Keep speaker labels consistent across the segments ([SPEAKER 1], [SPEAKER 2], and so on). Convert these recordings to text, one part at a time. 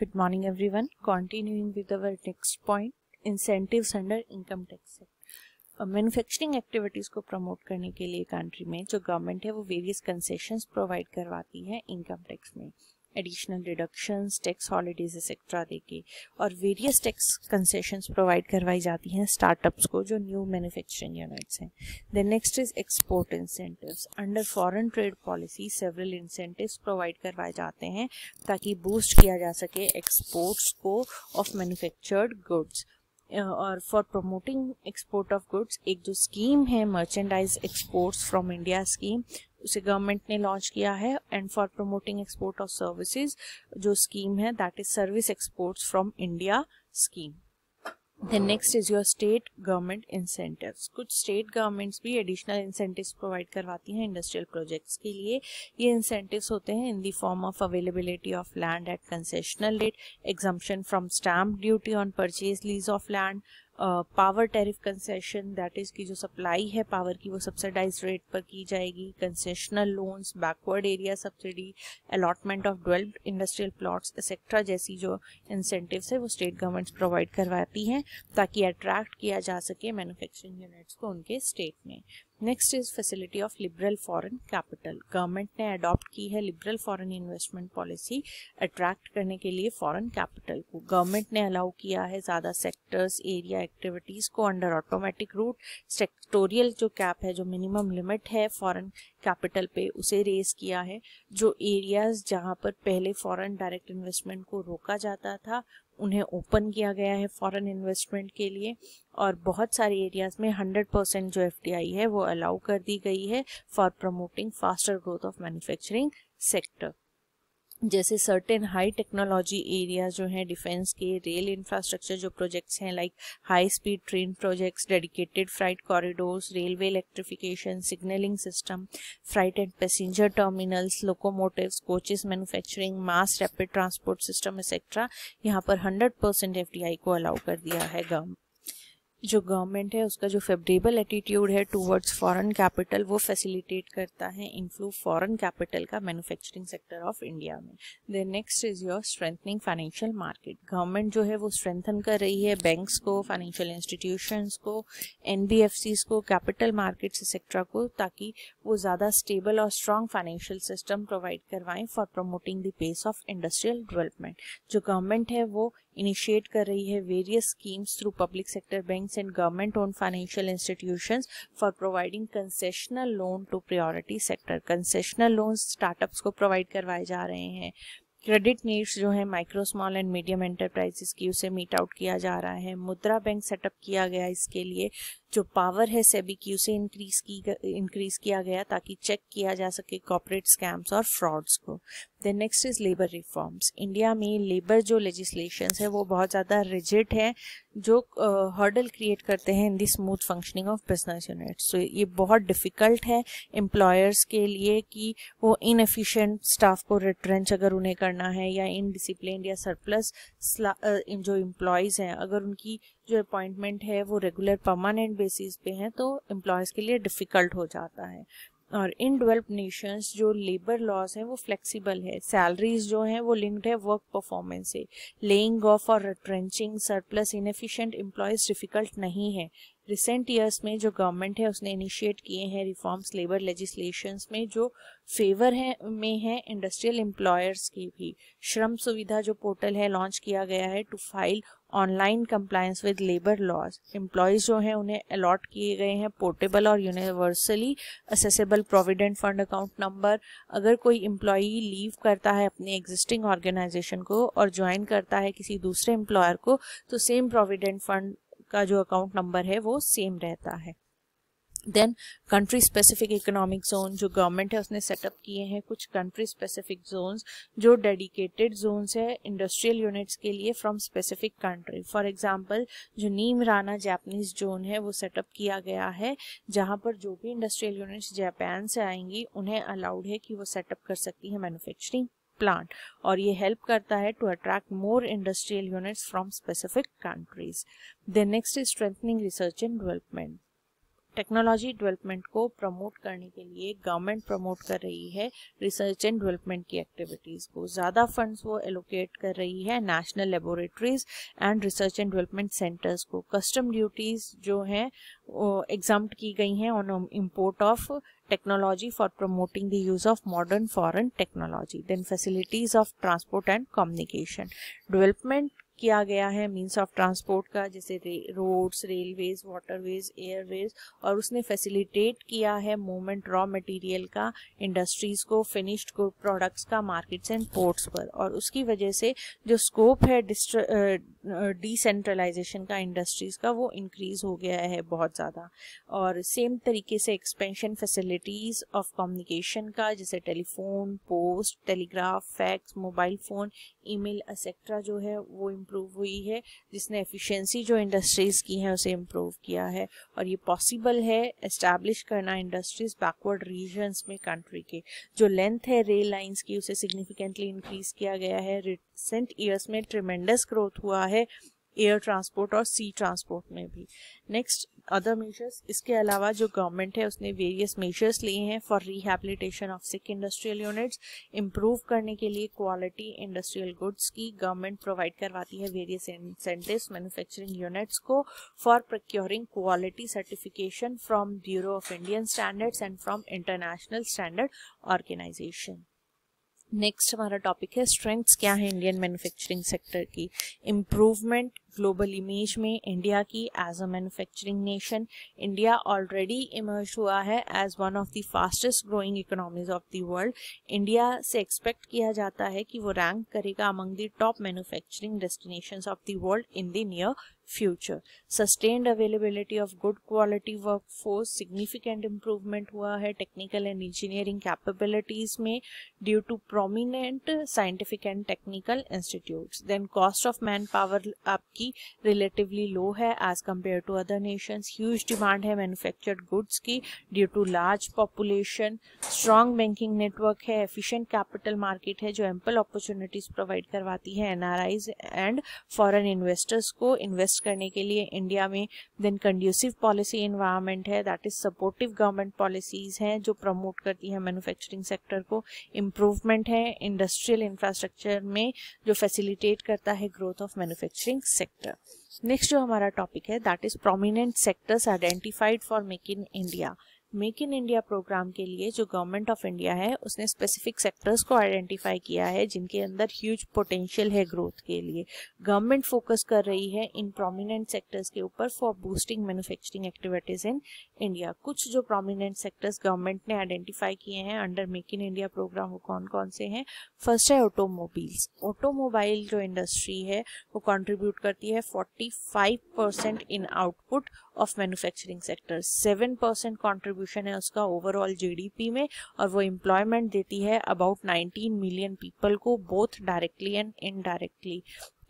[SPEAKER 1] Good morning everyone continuing with our next point incentive under income tax manufacturing activities को promote करने के लिए country में जो गवर्नमेंट है वो वेरियस कंसेशन प्रोवाइड करवाती है इनकम टैक्स में additional reductions tax holidays etcetera देके और वेरियस टैक्स कंसेशंस प्रोवाइड करवाई जाती हैं स्टार्टअप्स को जो न्यू मैन्युफैक्चरिंग यूनिट्स हैं then next is export incentives under foreign trade policy several incentives provide करवाए जाते हैं ताकि बूस्ट किया जा सके एक्सपोर्ट्स को ऑफ मैन्युफैक्चर्ड गुड्स और for promoting export of goods एक जो स्कीम है merchandise exports from India scheme उसे गवर्नमेंट ने लॉन्च किया है and for promoting export of services जो स्कीम है that is service exports from India scheme The next is your state government incentives. कुछ state governments भी additional incentives provide करवाती हैं industrial projects के लिए ये incentives होते हैं in the form of availability of land at concessional rate, exemption from stamp duty on purchase lease of land, power tariff concession that is की जो सप्लाई है पावर की वो सब्सिडाइज रेट पर की जाएगी concessional loans backward area subsidy allotment of developed industrial plots etcetera जैसी जो इंसेंटिव है वो स्टेट गवर्नमेंट्स प्रोवाइड करवाती हैं ताकि अट्रैक्ट किया जा सके मैन्युफैक्चरिंग यूनिट्स को उनके स्टेट में next is facility of liberal foreign capital government ने अडॉप्ट की है liberal foreign investment policy attract करने के लिए फॉरेन कैपिटल को गवर्नमेंट ने अलाउ किया है ज़्यादा सेक्टर्स एरिया एक्टिविटीज़ को अंडर ऑटोमेटिक रूट सेक्टोरियल जो कैप है जो मिनिमम लिमिट है फॉरेन कैपिटल पे उसे रेस किया है जो एरियाज़ जहाँ पर पहले फॉरेन डायरेक्ट इन्वेस्टमेंट को रोका जाता था उन्हें ओपन किया गया है फॉरेन इन्वेस्टमेंट के लिए और बहुत सारे एरियाज में 100 परसेंट जो एफ है वो अलाउ कर दी गई है for promoting faster growth of manufacturing sector जैसे सर्टेन हाई टेक्नोलॉजी एरिया जो हैं डिफेंस के रेल इंफ्रास्ट्रक्चर जो प्रोजेक्ट्स हैं like high speed train projects dedicated freight corridors railway electrification signalling system freight and passenger terminals locomotives coaches manufacturing mass rapid transport system etcetera यहाँ पर hundred percent को allow कर दिया है government जो government है उसका जो फेवरेबल एटीट्यूड है टूवर्ड्स फॉरेन कैपिटल वो फैसिलिटेट करता है इनफ्लो फॉरेन कैपिटल का मैन्युफैक्चरिंग सेक्टर ऑफ इंडिया में then next is your strengthening financial market government जो है वो स्ट्रेंथन कर रही है बैंक्स को फाइनेंशियल इंस्टीट्यूशंस को एन को कैपिटल मार्केट्स एक्सेट्रा को ताकि वो ज़्यादा स्टेबल और स्ट्रॉन्ग फाइनेंशियल सिस्टम प्रोवाइड करवाएं for promoting the pace of industrial development जो गवर्नमेंट है वो इनिशिएट कर रही है various schemes through public sector bank banks and government-owned financial institutions for providing concessional loan to priority sector. Concessional loans startups को provide करवाए जा रहे हैं क्रेडिट नीड्स जो है micro small and medium enterprises की उसे मीट आउट किया जा रहा है मुद्रा बैंक सेटअप किया गया इसके लिए जो पावर है सेबी की उसे इंक्रीज की इंक्रीज किया गया ताकि चेक किया जा सके कॉपरेट स्कैम्स और फ्रॉड्स को then next is labour reforms India में लेबर जो लेजिस्लेशन है वो बहुत ज़्यादा रिजिट है जो हर्डल uh, क्रिएट करते हैं in the smooth functioning of business unit so ये बहुत डिफ़िकल्ट है एम्प्लॉयर्स के लिए कि वो इनएफिशिएंट स्टाफ को रिट्रेंच अगर उन्हें करना है या इनडिसिप्लिन या सरप्लस uh, जो एम्प्लॉयज़ हैं अगर उनकी जो अपॉइंटमेंट है वो रेगुलर परमानेंट बेसिस पे हैं तो एम्प्लॉयज़ के लिए डिफ़िकल्ट हो जाता है और इन डेवलप नेशंस जो लेबर लॉज हैं वो फ्लेक्सिबल है सैलरीज जो हैं वो लिंक्ड है वर्क परफॉर्मेंस से लेइंग ऑफ और retrenching surplus inefficient employees difficult नहीं है रिसेंट ईयर्स में जो गवर्नमेंट है उसने इनिशिएट किए हैं रिफॉर्म्स लेबर लेजिस्लेशंस में जो फेवर है में है इंडस्ट्रियल एम्प्लॉयर्स की भी श्रम सुविधा जो पोर्टल है लॉन्च किया गया है to file online compliance with labour laws employees जो हैं उन्हें अलॉट किए गए हैं पोर्टेबल और universally accessible provident fund account number अगर कोई एम्प्लॉई लीव करता है अपने एग्जिस्टिंग ऑर्गेनाइजेशन को और ज्वाइन करता है किसी दूसरे एम्प्लॉयर को तो सेम प्रोविडेंट फंड का जो अकाउंट नंबर है वो सेम रहता है then country specific economic zone जो गवर्नमेंट है उसने सेटअप किए हैं कुछ कंट्री स्पेसिफिक जोन्स जो डेडिकेटेड जोन्स है इंडस्ट्रियल यूनिट्स के लिए from specific country for example जो नीम राना जापानीज जोन है वो सेटअप किया गया है जहां पर जो भी इंडस्ट्रियल यूनिट्स जापान से आएंगी उन्हें अलाउड है कि वो सेटअप कर सकती है मैनुफेक्चरिंग प्लांट और ये हेल्प करता है to attract more industrial units from specific countries then next is strengthening research and development technology development को प्रमोट करने के लिए गवर्नमेंट प्रमोट कर रही है रिसर्च एंड डेवलपमेंट की एक्टिविटीज़ को ज़्यादा फंड्स वो एलोकेट कर रही है national laboratories and research and development centres को कस्टम ड्यूटीज़ जो हैं एग्जाम की गई हैं on import of technology for promoting the use of modern foreign technology then facilities of transport and communication development किया गया है मीन्स ऑफ ट्रांसपोर्ट का जैसे रोड्स रेलवेज वाटरवेज एयरवेज और उसने फैसिलिटेट किया है मूवमेंट रॉ मटेरियल का इंडस्ट्रीज को फिनिश्ड गुड प्रोडक्ट्स का मार्केट्स एंड पोर्ट्स पर और उसकी वजह से जो स्कोप है डिसेंट्रलाइजेशन का इंडस्ट्रीज का वो इंक्रीज हो गया है बहुत ज़्यादा और सेम तरीके से एक्सपेंशन फैसिलिटीज़ ऑफ कम्युनिकेशन का जैसे telephone post telegraph fax mobile phone email etcetera जो है वो इम्प्रूव हुई है जिसने एफिशिएंसी जो इंडस्ट्रीज़ की है उसे इम्प्रूव किया है और ये पॉसिबल है एस्टैब्लिश करना इंडस्ट्रीज़ बैकवर्ड रीजन्स में कंट्री के जो लेंथ है रेल लाइंस की उसे सिग्निफिकेंटली इंक्रीज़ किया गया है रिसेंट ईयर्स में ट्रिमेंडस ग्रोथ हुआ है एयर ट्रांसपोर्ट और सी ट्रांसपोर्ट में भी नेक्स्ट अदर मेजर्स इसके अलावा जो गवर्नमेंट है उसने वेरियस मेजर्स लिए हैं for rehabilitation of sick industrial units improve करने के लिए क्वालिटी इंडस्ट्रियल गुड्स की गवर्नमेंट प्रोवाइड करवाती है वेरियस इंसेंटिव मैन्युफैक्चरिंग यूनिट्स को for procuring quality certification from bureau of Indian standards and from international standard organisation next हमारा topic है strengths क्या है इंडियन मैन्युफैक्चरिंग सेक्टर की इम्प्रूवमेंट ग्लोबल इमेज में इंडिया की as a manufacturing nation India already emerge हुआ है as one of the fastest growing economies of the world India से एक्सपेक्ट किया जाता है कि वो रैंक करेगा among the top manufacturing destinations of the world in the near future sustained availability of good quality work force significant improvement हुआ है technical and engineering capabilities में due to prominent scientific and technical institute then cost of man power आपकी कि relatively low है as compare to other nations huge demand है manufactured goods की due to large population strong banking network है efficient capital market है जो ample opportunities provide करवाती है एन एंड फॉरन इन्वेस्टर्स को इन्वेस्ट करने के लिए इंडिया में देन कंड्यूसिव पॉलिसी इन्वायरमेंट है that is supportive government policies हैं जो प्रमोट करती है मैन्युफैक्चरिंग सेक्टर को इम्प्रूवमेंट है इंडस्ट्रियल इंफ्रास्ट्रक्चर में जो फैसिलिटेट करता है growth of manufacturing sector sector next जो हमारा टॉपिक है that is prominent sectors identified for make in India make in India program के लिए जो गवर्नमेंट ऑफ इंडिया है उसने स्पेसिफिक सेक्टर्स को आइडेंटिफाई किया है जिनके अंदर ह्यूज पोटेंशियल है ग्रोथ के लिए गवर्नमेंट फोकस कर रही है इन प्रोमिनेंट सेक्टर्स के ऊपर for boosting manufacturing activities in India कुछ जो प्रोमिनेंट सेक्टर्स गवर्नमेंट ने आइडेंटिफाई किए हैं under make in India program वो कौन कौन से हैं फर्स्ट है ऑटोमोबाइल्स ऑटोमोबाइल जो इंडस्ट्री है वो कॉन्ट्रीब्यूट करती है forty five percent in output of manufacturing sector seven percent contribute contribution है उसका ओवरऑल जीडीपी में और वो एम्प्लॉयमेंट देती है अबाउट 19 मिलियन पीपल को both directly and indirectly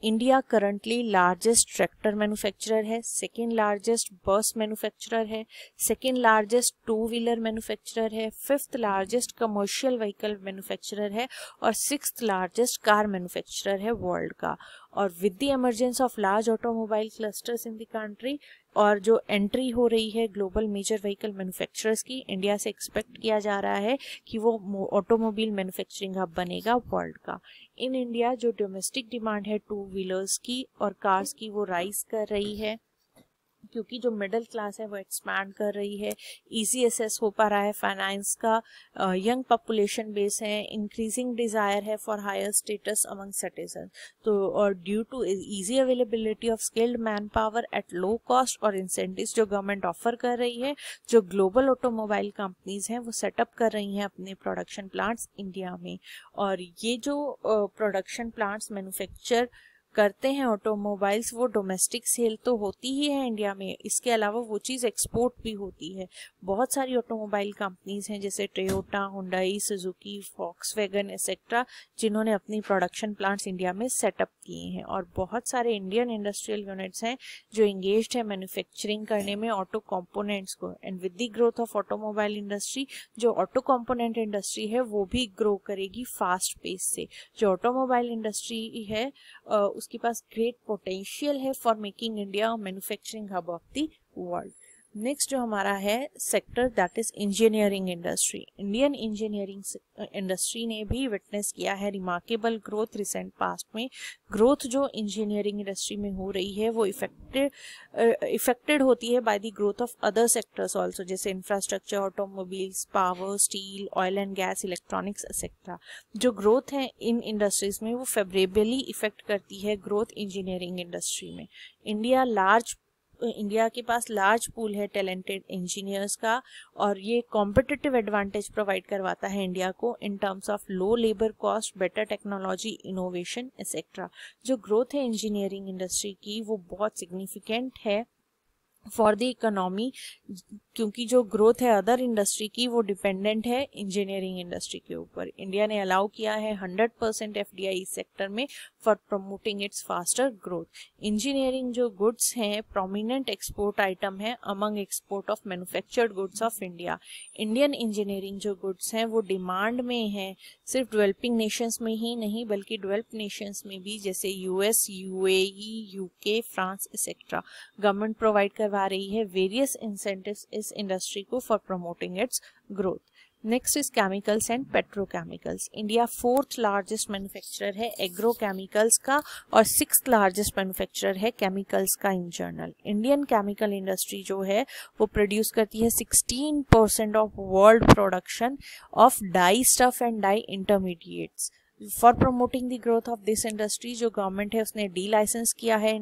[SPEAKER 1] India currently largest tractor manufacturer है सेकेंड लार्जेस्ट बस मैन्युफैक्चरर है second largest two wheeler manufacturer है fifth largest commercial vehicle manufacturer है और सिक्स लार्जेस्ट कार मैन्युफैक्चरर है world का और with the emergence of large automobile clusters in the country और जो एंट्री हो रही है ग्लोबल मेजर व्हीकल मैन्युफैक्चरर्स की इंडिया से एक्सपेक्ट किया जा रहा है कि वो ऑटोमोबाइल मैन्युफैक्चरिंग हब बनेगा वर्ल्ड का इन इंडिया जो डोमेस्टिक डिमांड है टू व्हीलर्स की और कार्स की वो राइज कर रही है क्योंकि जो मिडिल क्लास है वो एक्सपैंड कर रही है इजी एसेस हो पा रहा है फाइनेंस का यंग पॉपुलेशन बेस है इंक्रीजिंग डिज़ायर है for higher status among citizen तो और due to easy availability of skilled man power at low cost और इंसेंटिव जो गवर्नमेंट ऑफर कर रही है जो ग्लोबल ऑटोमोबाइल कंपनीज हैं वो सेटअप कर रही हैं अपने प्रोडक्शन प्लांट्स इंडिया में और ये जो प्रोडक्शन प्लांट्स मैनुफेक्चर करते हैं ऑटोमोबाइल्स वो डोमेस्टिक सेल तो होती ही है इंडिया में इसके अलावा वो चीज़ एक्सपोर्ट भी होती है बहुत सारी ऑटोमोबाइल कंपनीज हैं जैसे Toyota Hyundai Suzuki Volkswagen etcetera जिन्होंने अपनी प्रोडक्शन प्लांट्स इंडिया में सेटअप किए हैं और बहुत सारे इंडियन इंडस्ट्रियल यूनिट्स हैं जो इंगेज है मैन्युफैक्चरिंग करने में ऑटो कॉम्पोनेंट्स को and with the growth of automobile industry जो ऑटो कॉम्पोनेंट इंडस्ट्री है वो भी ग्रो करेगी फास्ट पेस से जो ऑटोमोबाइल इंडस्ट्री है उसके पास ग्रेट पोटेंशियल है for making India manufacturing hub of the world next जो हमारा है sector that is engineering industry Indian engineering industry ने भी विटनेस किया है रिमार्केबल ग्रोथ रिसेंट पास्ट में ग्रोथ जो इंजीनियरिंग इंडस्ट्री में हो रही है वो इफेक्टेड इफेक्टेड uh, होती है by the growth of other sectors also जैसे infrastructure automobiles power steel oil and gas electronics etcetera जो ग्रोथ है इन इंडस्ट्रीज में वो फेवरेबली इफेक्ट करती है ग्रोथ इंजीनियरिंग इंडस्ट्री में इंडिया लार्ज इंडिया के पास लार्ज पूल है टैलेंटेड इंजीनियर्स का और ये कॉम्पिटिटिव एडवांटेज प्रोवाइड करवाता है इंडिया को in terms of low labour cost better technology innovation etcetera जो ग्रोथ है इंजीनियरिंग इंडस्ट्री की वो बहुत सिग्निफिकेंट है फॉर द इकोनॉमी क्योंकि जो ग्रोथ है अदर इंडस्ट्री की वो डिपेंडेंट है इंजीनियरिंग इंडस्ट्री के ऊपर इंडिया ने अलाउ किया है 100 परसेंट एफ सेक्टर में for promoting its faster growth engineering जो गुड्स हैं प्रोमिनेंट एक्सपोर्ट आइटम है among export of manufactured goods of India Indian engineering जो गुड्स हैं वो डिमांड में है सिर्फ डेवलपिंग नेशंस में ही नहीं बल्कि डिवेल्प नेशंस में भी जैसे US UAE UK France etcetera government provide करवा रही है वेरियस इंसेंटिव इस this industry ko for promoting its growth. Next is chemicals and petrochemicals India fourth largest manufacturer है एग्रोकेमिकल्स का और सिक्स लार्जेस्ट मैन्युफैक्चरर है केमिकल्स का in general Indian chemical industry जो है वो प्रोड्यूस करती है 16 percent of world production of dye stuff and dye intermediates for promoting the growth of this industry जो गवर्नमेंट है उसने डी लाइसेंस किया है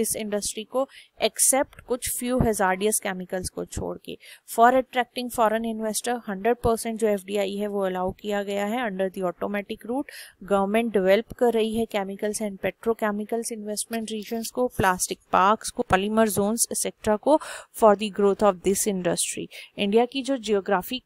[SPEAKER 1] इस इंडस्ट्री को एक्सेप्ट कुछ फ्यू हेजार्डियस केमिकल्स को छोड़ के for attracting foreign investor hundred percent जो एफ डी आई है वो अलाउ किया गया है under the automatic route government develop कर रही है chemicals and petrochemicals investment region को प्लास्टिक पार्क को पॉलीमर जोन एक्सेट्रा को for the growth of this industry India की जो जियोग्राफिक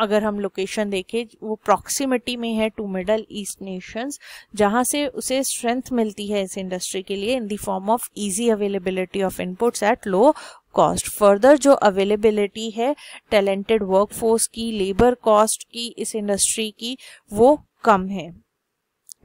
[SPEAKER 1] अगर हम लोकेशन देखें वो प्रॉक्सिमिटी में है टू मिडल ईस्ट नेशंस जहां से उसे स्ट्रेंथ मिलती है इस इंडस्ट्री के लिए in the form of easy availability of inputs at low cost further जो अवेलेबिलिटी है टैलेंटेड वर्कफोर्स की लेबर कॉस्ट की इस इंडस्ट्री की वो कम है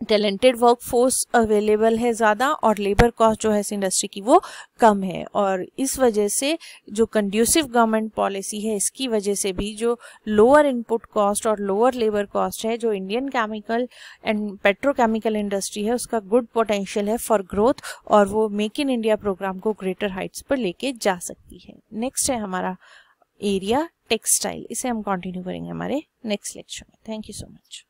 [SPEAKER 1] टैलेंटेड वर्कफोर्स अवेलेबल है ज़्यादा और लेबर कॉस्ट जो है इस इंडस्ट्री की वो कम है और इस वजह से जो कंड्यूसिव गवर्नमेंट पॉलिसी है इसकी वजह से भी जो लोअर इनपुट कॉस्ट और लोअर लेबर कॉस्ट है जो Indian chemical and petrochemical industry है उसका गुड पोटेंशियल है फॉर ग्रोथ और वो मेक इन इंडिया प्रोग्राम को ग्रेटर हाइट्स पर लेके जा सकती है नेक्स्ट है हमारा एरिया टेक्सटाइल इसे हम कंटिन्यू करेंगे हमारे नेक्स्ट लेक्चर में थैंक यू सो मच